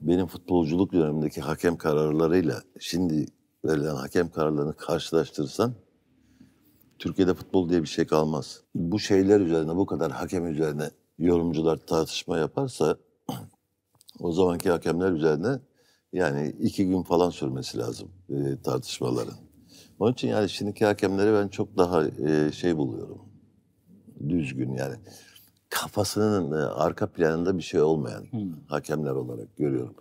benim futbolculuk dönemindeki hakem kararlarıyla şimdi verilen hakem kararlarını karşılaştırırsan Türkiye'de futbol diye bir şey kalmaz. Bu şeyler üzerine, bu kadar hakem üzerine yorumcular tartışma yaparsa o zamanki hakemler üzerine yani iki gün falan sürmesi lazım e, tartışmaların. Onun için yani şimdiki hakemleri ben çok daha e, şey buluyorum. Düzgün yani kafasının e, arka planında bir şey olmayan hmm. hakemler olarak görüyorum.